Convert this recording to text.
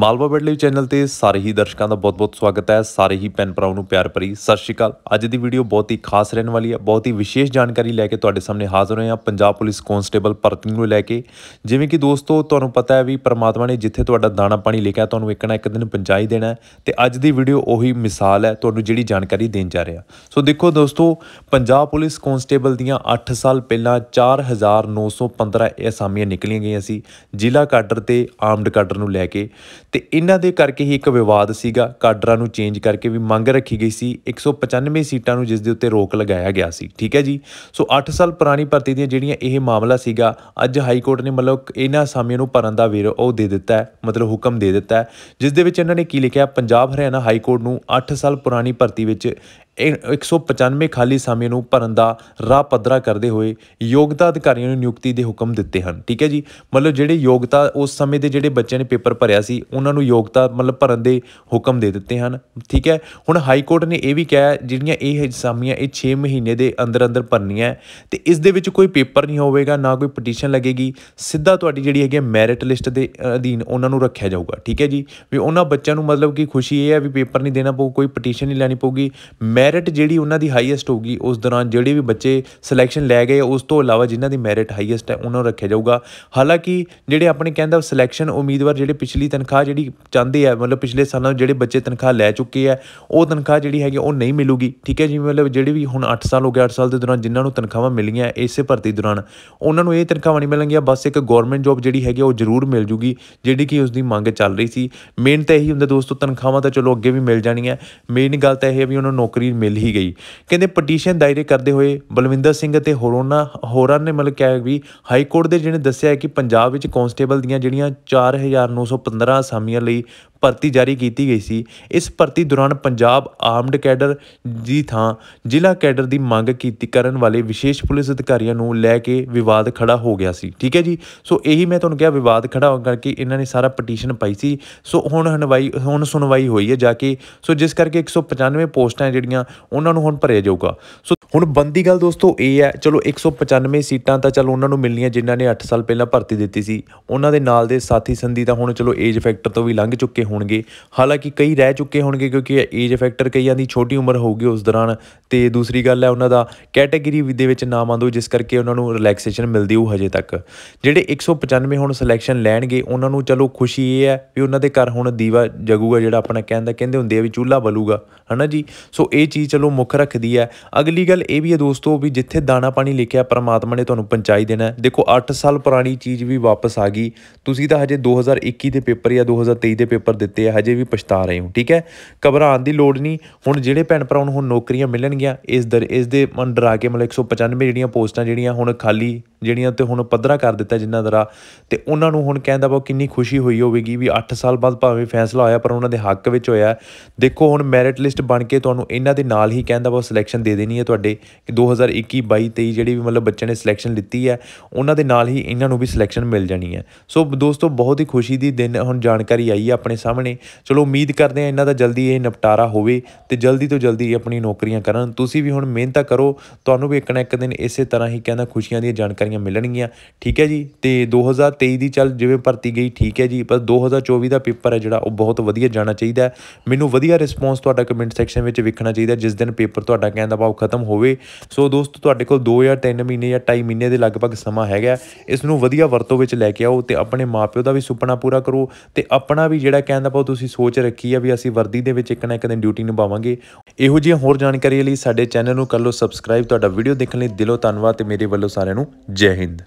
Malwa badly channel ਤੇ ਸਾਰੇ ਹੀ ਦਰਸ਼ਕਾਂ ਦਾ ਬਹੁਤ-ਬਹੁਤ ਸਵਾਗਤ ਹੈ ਸਾਰੇ ਹੀ ਪੈਨ ਭਰਾਵਾਂ ਨੂੰ ਪਿਆਰ ਭਰੀ ਸਤਿ ਸ਼੍ਰੀ ਅਕਾਲ ਅੱਜ ਦੀ ਵੀਡੀਓ ਬਹੁਤ ਹੀ ਖਾਸ ਰਹਿਣ ਵਾਲੀ ਹੈ ਬਹੁਤ ਹੀ ਵਿਸ਼ੇਸ਼ ਜਾਣਕਾਰੀ ਲੈ ਕੇ ਤੁਹਾਡੇ ਸਾਹਮਣੇ ਹਾਜ਼ਰ ਹੋਏ ਹਾਂ ਪੰਜਾਬ ਪੁਲਿਸ ਕਨਸਟੇਬਲ ਭਰਤੀ ਨੂੰ ਲੈ ਕੇ ਜਿਵੇਂ ਕਿ ਦੋਸਤੋ ਤੁਹਾਨੂੰ ਪਤਾ ਹੈ ਵੀ ਪ੍ਰਮਾਤਮਾ ਨੇ ਜਿੱਥੇ ਤੁਹਾਡਾ ਦਾਣਾ ਪਾਣੀ ਲਿਖਿਆ ਤੁਹਾਨੂੰ ਇੱਕ ਨਾ ਇੱਕ ਦਿਨ ਪਹੁੰਚਾਈ ਦੇਣਾ ਤੇ ਅੱਜ ਦੀ ਵੀਡੀਓ ਉਹੀ ਮਿਸਾਲ ਹੈ ਤੁਹਾਨੂੰ ਜਿਹੜੀ ਜਾਣਕਾਰੀ ਦੇਣ ਜਾ ਰਿਹਾ ਸੋ ਦੇਖੋ ਦੋਸਤੋ ਪੰਜਾਬ ਪੁਲਿਸ ਕਨਸਟੇਬਲ ਦੀਆਂ 8 ਸਾਲ ਪਹਿਲਾਂ 4915 ਅਸਾਮੀਆਂ ਨਿਕਲੀਆਂ ਗਈਆਂ ਸੀ ਜ਼ਿਲ੍ਹਾ ਕਾਡਰ ਤੇ ਆਰਮਡ ਕਾਡਰ ਨੂੰ ਲੈ ਕੇ ਤੇ ਇਹਨਾਂ ਦੇ ਕਰਕੇ ਹੀ ਇੱਕ ਵਿਵਾਦ ਸੀਗਾ ਕਾਡਰਾਂ ਨੂੰ ਚੇਂਜ ਕਰਕੇ ਵੀ ਮੰਗ ਰੱਖੀ ਗਈ ਸੀ 195 ਸੀਟਾਂ ਨੂੰ ਜਿਸ ਦੇ ਉੱਤੇ ਰੋਕ ਲਗਾਇਆ ਗਿਆ ਸੀ ਠੀਕ ਹੈ ਜੀ ਸੋ 8 ਸਾਲ ਪੁਰਾਣੀ ਭਰਤੀ ਦੀਆਂ ਜਿਹੜੀਆਂ ਇਹ ਮਾਮਲਾ ਸੀਗਾ ਅੱਜ ਹਾਈ ਕੋਰਟ ਨੇ ਮਤਲਬ ਇਹਨਾਂ ਸਾਮੀਆਂ ਨੂੰ ਭਰਨ ਦਾ ਵੀਰ ਉਹ ਦੇ ਦਿੱਤਾ ਹੈ ਮਤਲਬ ਹੁਕਮ ਦੇ ਦਿੱਤਾ ਹੈ ਜਿਸ ਦੇ ਵਿੱਚ ਇਹਨਾਂ ਨੇ ਕੀ ਲਿਖਿਆ ਪੰਜਾਬ ਹਰਿਆਣਾ ਹਾਈ ਕੋਰਟ ਨੂੰ 8 ਸਾਲ ਪੁਰਾਣੀ ਭਰਤੀ ਵਿੱਚ 195 ਖਾਲੀ ਸਮੇਂ ਨੂੰ ਭਰਨ ਦਾ ਰਾਹ ਪੱਧਰਾ ਕਰਦੇ ਹੋਏ ਯੋਗਤਾ ਅਧਿਕਾਰੀਆਂ ਨੂੰ ਨਿਯੁਕਤੀ ਦੇ ਹੁਕਮ ਦਿੱਤੇ ਹਨ ਠੀਕ ਹੈ ਜੀ ਮਤਲਬ ਜਿਹੜੇ ਯੋਗਤਾ ਉਸ ਸਮੇਂ ਦੇ ਜਿਹੜੇ ਬੱਚਿਆਂ ਨੇ ਪੇਪਰ ਭਰਿਆ ਸੀ ਉਹਨਾਂ ਨੂੰ ਯੋਗਤਾ ਮਤਲਬ ਭਰਨ ਦੇ ਹੁਕਮ ਦੇ ਦਿੱਤੇ ਹਨ ਠੀਕ ਹੈ ਹੁਣ ਹਾਈ ਕੋਰਟ ਨੇ ਇਹ ਵੀ ਕਿਹਾ ਜਿਹੜੀਆਂ ਇਹ ਅਸਾਮੀਆਂ ਇਹ 6 ਮਹੀਨੇ ਦੇ ਅੰਦਰ ਅੰਦਰ ਭਰਨੀਆਂ ਤੇ ਇਸ ਦੇ ਵਿੱਚ ਕੋਈ ਪੇਪਰ ਨਹੀਂ ਹੋਵੇਗਾ ਨਾ ਕੋਈ ਪਟੀਸ਼ਨ ਲੱਗੇਗੀ ਸਿੱਧਾ ਤੁਹਾਡੀ ਜਿਹੜੀ ਹੈਗੀ ਮੈਰਿਟ ਲਿਸਟ ਦੇ ਅਧੀਨ ਉਹਨਾਂ ਨੂੰ ਰੱਖਿਆ ਜਾਊਗਾ ਠੀਕ ਹੈ ਜੀ ਵੀ ਉਹਨਾਂ ਬੱਚਿਆਂ ਨੂੰ ਮਤਲਬ ਕਿ ਖੁਸ਼ੀ ਇਹ ਹੈ ਵੀ ਪੇਪਰ ਨਹੀਂ ਦੇਣਾ ਪਊ ਕੋਈ ਪਟੀਸ਼ਨ ਨਹੀਂ ਲੈਣੀ ਪਊਗੀ ਮੈਰਿਟ ਜਿਹੜੀ ਉਹਨਾਂ ਦੀ ਹਾਈਐਸਟ ਹੋਊਗੀ ਉਸ ਦੌਰਾਨ ਜਿਹੜੇ ਵੀ ਬੱਚੇ ਸਿਲੈਕਸ਼ਨ ਲੈ ਗਏ ਉਸ ਤੋਂ ਇਲਾਵਾ ਜਿਨ੍ਹਾਂ ਦੀ ਮੈਰਿਟ ਹਾਈਐਸਟ ਹੈ ਉਹਨਾਂ ਨੂੰ ਰੱਖਿਆ ਜਾਊਗਾ ਹਾਲਾਂਕਿ ਜਿਹੜੇ ਆਪਣੇ ਕਹਿੰਦਾ ਸਿਲੈਕਸ਼ਨ ਉਮੀਦਵਾਰ ਜਿਹੜੇ ਪਿਛਲੀ ਤਨਖਾਹ ਜਿਹੜੀ ਚਾਹੁੰਦੇ ਆ ਮਤਲਬ ਪਿਛਲੇ ਸਾਲਾਂ ਜਿਹੜੇ ਬੱਚੇ ਤਨਖਾਹ ਲੈ ਚੁੱਕੇ ਆ ਉਹ ਤਨਖਾਹ ਜਿਹੜੀ ਹੈਗੀ ਉਹ ਨਹੀਂ ਮਿਲੂਗੀ ਠੀਕ ਹੈ ਜਿਵੇਂ ਮਤਲਬ ਜਿਹੜੇ ਵੀ ਹੁਣ 8 ਸਾਲ ਹੋ ਗਏ 8 ਸਾਲ ਦੇ ਦੌਰਾਨ ਜਿਨ੍ਹਾਂ ਨੂੰ ਤਨਖਾਹਾਂ ਮਿਲੀਆਂ ਇਸੇ ਭਰਤੀ ਦੌਰਾਨ ਉਹਨਾਂ ਨੂੰ ਇਹ ਤਨਖਾਹਾਂ ਨਹੀਂ ਮਿਲਣਗੀਆਂ ਬਸ ਇੱਕ ਗਵਰਨਮੈਂਟ ਜੌਬ ਜਿਹੜੀ ਹੈਗੀ ਉਹ ਜ਼ਰੂਰ ਮਿਲ ਜੂਗੀ ਜਿਹੜੀ ਕਿ ਉਸ ਦੀ ਮੰਗ ਚੱਲ ਰਹੀ ਸੀ ਮੇਨ ਤਾਂ ਇਹੀ ਹੁੰਦਾ ਦੋਸਤੋ ਤਨਖਾਹਾਂ ਤਾਂ ਚਲੋ ਅੱਗੇ ਵੀ ਮਿਲ ਜਾਣੀਆਂ ਮੇਨ ਗੱਲ ਤਾਂ ਇਹ ਹੈ ਵੀ ਉਹਨਾਂ ਨੂੰ ਨੌਕਰੀ ਮਿਲ ਹੀ ਗਈ ਕਹਿੰਦੇ ਪਟੀਸ਼ਨ ਦਾਇਰ ਕਰਦੇ ਹੋਏ ਬਲਵਿੰਦਰ ਸਿੰਘ ਅਤੇ ਹੋਰੋਨਾ ਹੋਰਾਂ ਨੇ ਮਤਲਬ ਕਿਹਾ ਵੀ ਹਾਈ ਕੋਰਟ ਦੇ ਜਿਹਨੇ ਦੱਸਿਆ ਕਿ ਪੰਜਾਬ ਵਿੱਚ ਕਾਂਸਟੇਬਲ ਦੀਆਂ ਜਿਹੜੀਆਂ 4915 ਅਸਾਮੀਆਂ ਲਈ ਭਰਤੀ ਜਾਰੀ ਕੀਤੀ ਗਈ ਸੀ ਇਸ ਭਰਤੀ ਦੌਰਾਨ ਪੰਜਾਬ ਆਰਮਡ ਕੈਡਰ ਦੀ ਥਾਂ ਜ਼ਿਲ੍ਹਾ ਕੈਡਰ ਦੀ ਮੰਗ ਕੀਤੀ ਕਰਨ ਵਾਲੇ ਵਿਸ਼ੇਸ਼ ਪੁਲਿਸ ਅਧਿਕਾਰੀਆਂ ਨੂੰ ਲੈ ਕੇ ਵਿਵਾਦ ਖੜਾ ਹੋ ਗਿਆ ਸੀ ਠੀਕ ਹੈ ਜੀ ਸੋ ਇਹੀ ਮੈਂ ਤੁਹਾਨੂੰ ਕਿਹਾ ਵਿਵਾਦ ਖੜਾ ਹੋਣ ਕਰਕੇ ਇਹਨਾਂ ਨੇ ਸਾਰਾ ਪਟੀਸ਼ਨ ਪਾਈ ਸੀ ਸੋ ਹੁਣ ਹਨਵਾਈ ਹੁਣ ਸੁਣਵਾਈ ਹੋਈ ਹੈ ਜਾ ਕੇ ਸੋ ਜਿਸ ਕਰਕੇ 195 ਪੋਸਟਾਂ ਜਿਹੜੀਆਂ ਉਹਨਾਂ ਨੂੰ ਹੁਣ ਭਰਿਆ ਜਾਊਗਾ ਸੋ ਹੁਣ ਬੰਦੀ ਗੱਲ ਦੋਸਤੋ ਇਹ ਹੈ ਚਲੋ 195 ਸੀਟਾਂ ਤਾਂ ਚਲੋ ਉਹਨਾਂ ਨੂੰ ਮਿਲਣੀਆਂ ਜਿਨ੍ਹਾਂ ਨੇ 8 ਸਾਲ ਪਹਿਲਾਂ ਭਰਤੀ ਦਿੱਤੀ ਸੀ ਉਹਨਾਂ ਦੇ ਨਾਲ ਦੇ ਸਾਥੀ ਸੰਧੀ ਤਾਂ ਹੁਣ ਚਲੋ ਏਜ ਫੈਕਟਰ ਤੋਂ ਵੀ ਲੰਘ ਚੁੱਕੇ ਹੋਣਗੇ ਹਾਲਾਂਕਿ ਕਈ ਰਹਿ ਚੁੱਕੇ ਹੋਣਗੇ ਕਿਉਂਕਿ ਏਜ ਫੈਕਟਰ ਕਈਆਂ ਦੀ ਛੋਟੀ ਉਮਰ ਹੋਊਗੀ ਉਸ ਦੌਰਾਨ ਤੇ ਦੂਸਰੀ ਗੱਲ ਹੈ ਉਹਨਾਂ ਦਾ ਕੈਟਾਗਰੀ ਦੇ ਵਿੱਚ ਨਾਮ ਆਉਂਦੋ ਜਿਸ ਕਰਕੇ ਉਹਨਾਂ ਨੂੰ ਰਿਲੈਕਸੇਸ਼ਨ ਮਿਲਦੀ ਉਹ ਹਜੇ ਤੱਕ ਜਿਹੜੇ 195 ਹੁਣ ਸਿਲੈਕਸ਼ਨ ਲੈਣਗੇ ਉਹਨਾਂ ਨੂੰ ਚਲੋ ਖੁਸ਼ੀ ਇਹ ਹੈ ਵੀ ਉਹਨਾਂ ਦੇ ਘਰ ਹੁਣ ਦੀਵਾ ਜਗੂਗਾ ਜਿਹੜਾ ਆਪਣਾ ਕਹਿੰਦਾ ਕਹਿੰਦੇ ਹੁੰਦੇ ਆ ਵੀ ਚੂਲਾ ਬਲੂਗਾ ਹਨਾ ਜੀ ਸੋ ਇਹ ਚੀਜ਼ ਚਲੋ ਮੁੱਖ ਰੱਖਦੀ ਹੈ ਅਗਲੀ ਗੱਲ ਇਹ ਵੀ ਹੈ ਦੋਸਤੋ ਵੀ ਜਿੱਥੇ ਦਾਣਾ ਪਾਣੀ ਲਿਖਿਆ ਪਰਮਾਤਮਾ ਨੇ ਤੁਹਾਨੂੰ ਪਹੁੰਚਾਈ ਦੇਣਾ ਦੇਖੋ 8 ਸਾਲ ਪੁਰਾਣੀ ਚੀਜ਼ ਵੀ ਵਾਪਸ ਆ ਗਈ ਤੁਸੀਂ ਤਾਂ ਹਜੇ 2021 ਦੇ ਪੇਪਰ ਜਾਂ 2023 ਦੇ ਪੇਪਰ ਦਿੱਤੇ ਆ ਹਜੇ ਵੀ ਪਛਤਾ ਰਹੇ ਹੋ ਠੀਕ ਹੈ ਘਬਰਾਉਣ ਦੀ ਲੋੜ ਨਹੀਂ ਹੁਣ ਜਿਹੜੇ ਭੈਣ ਭਰਾ ਨੂੰ ਹੁਣ ਨੌਕਰੀਆਂ ਮਿਲਣਗੀਆਂ ਇਸ ਦਰ ਇਸ ਦੇ ਅੰਡਰ ਆ ਕੇ ਮਤਲਬ 195 ਜਿਹੜੀਆਂ ਪੋਸਟਾਂ ਜਿਹੜੀਆਂ ਹੁਣ ਖਾਲੀ ਜਿਹੜੀਆਂ ਤੇ ਹੁਣ ਪੱਧਰਾ ਕਰ ਦਿੱਤਾ ਜਿੰਨਾ ਦਰਾ ਤੇ ਉਹਨਾਂ ਨੂੰ ਹੁਣ ਕਹਿੰਦਾ ਬਹੁਤ ਕਿੰਨੀ ਖੁਸ਼ੀ ਹੋਈ ਹੋਵੇਗੀ ਵੀ 8 ਸਾਲ ਬਾਅਦ ਭਾਵੇਂ ਫੈਸਲਾ ਆਇਆ ਪਰ ਉਹਨਾਂ ਦੇ ਹੱਕ ਵਿੱਚ ਹੋਇਆ ਦੇਖੋ ਹੁਣ ਮੈਰਿਟ ਲਿਸਟ ਬਣ ਕੇ ਤੁਹਾਨੂੰ ਇਹਨਾਂ ਦੇ ਨਾਲ ਹੀ ਕਹਿੰਦਾ ਬਹੁਤ ਸਿਲੈਕਸ਼ਨ ਦੇ ਦੇਣੀ ਹੈ ਤੁਹਾਡੇ ਕਿ 2021 22 23 ਜਿਹੜੀ ਵੀ ਮਤਲਬ ਬੱਚਿਆਂ ਨੇ ਸਿਲੈਕਸ਼ਨ ਲਿੱਤੀ ਹੈ ਉਹਨਾਂ ਦੇ ਨਾਲ ਹੀ ਇਹਨਾਂ ਨੂੰ ਵੀ ਸਿਲੈਕਸ਼ਨ ਮਿਲ ਜਾਣੀ ਹੈ ਸੋ ਦੋਸਤੋ ਬਹੁਤ ਹੀ ਖੁਸ਼ੀ ਦੀ ਦਿਨ ਹੁਣ ਜਾਣਕਾਰੀ ਆਈ ਹੈ ਆਪਣੇ ਸਾਹਮਣੇ ਚਲੋ ਉਮੀਦ ਕਰਦੇ ਹਾਂ ਇਹਨਾਂ ਦਾ ਜਲਦੀ ਇਹ ਨਿਪਟਾਰਾ ਹੋਵੇ ਤੇ ਜਲਦੀ ਤੋਂ ਜਲਦੀ ਆਪਣੀ ਨੌਕਰੀਆਂ ਕਰਨ ਤੁਸੀਂ ਵੀ ਹੁਣ ਮਿਹਨਤ ਕਰੋ ਤੁਹਾਨੂੰ ਵੀ ਇੱਕ ਨਾ ਇੱਕ ਦਿਨ ਇਸੇ ਤਰ੍ਹਾਂ ਹੀ ਕਹਿੰਦਾ ਖੁਸ਼ੀਆਂ ਦੀਆਂ ਜਾਣਕਾਰੀਆਂ ਨੌਕਰੀਆਂ ਮਿਲਣਗੀਆਂ ਠੀਕ ਹੈ ਜੀ ਤੇ 2023 ਦੀ ਚੱਲ ਜਿਵੇਂ ਭਰਤੀ ਗਈ ਠੀਕ ਹੈ ਜੀ ਪਰ 2024 ਦਾ ਪੇਪਰ ਹੈ ਜਿਹੜਾ ਉਹ ਬਹੁਤ ਵਧੀਆ ਜਾਣਾ ਚਾਹੀਦਾ ਮੈਨੂੰ ਵਧੀਆ ਰਿਸਪੌਂਸ ਤੁਹਾਡਾ ਕਮੈਂਟ ਸੈਕਸ਼ਨ ਵਿੱਚ ਵੇਖਣਾ ਚਾਹੀਦਾ ਜਿਸ ਦਿਨ ਪੇਪਰ ਤੁਹਾਡਾ ਕਹਿੰਦਾ ਦਾ ਭਾਵ ਖਤਮ ਹੋਵੇ ਸੋ ਦੋਸਤੋ ਤੁਹਾਡੇ ਕੋਲ 2 ਜਾਂ 3 ਮਹੀਨੇ ਜਾਂ 2.5 ਮਹੀਨੇ ਦੇ ਲਗਭਗ ਸਮਾਂ ਹੈਗਾ ਇਸ ਨੂੰ ਵਧੀਆ ਵਰਤੋਂ ਵਿੱਚ ਲੈ ਕੇ ਆਓ ਤੇ ਆਪਣੇ ਮਾਪਿਓ ਦਾ ਵੀ ਸੁਪਨਾ ਪੂਰਾ ਕਰੋ ਤੇ ਆਪਣਾ ਵੀ ਜਿਹੜਾ ਕਹਿੰਦਾ ਦਾ ਭਾਵ ਤੁਸੀਂ ਸੋਚ ਰੱਖੀ ਆ ਵੀ ਅਸੀਂ ਵਰਦੀ ਦੇ ਵਿੱਚ ਇੱਕ ਨਾ ਇੱਕ ਦਿਨ ਡਿਊਟੀ ਨਿਭਾਵਾਂਗੇ ਇਹੋ ਜਿਹੀਆਂ ਹੋਰ ਜਾਣਕਾਰੀ ਲਈ ਸਾਡੇ ਚੈਨਲ ਨੂੰ ਕਰ ਲੋ ਸਬਸਕ੍ਰਾਈਬ ਤੁਹਾਡਾ ਵੀਡੀਓ ਦੇਖਣ ਲਈ ਦਿਲੋਂ ਧੰਨਵਾਦ ਤੇ ਮੇਰੇ ਵੱਲੋਂ ਸਾਰਿਆਂ ਨੂੰ ਜੈ ਹਿੰਦ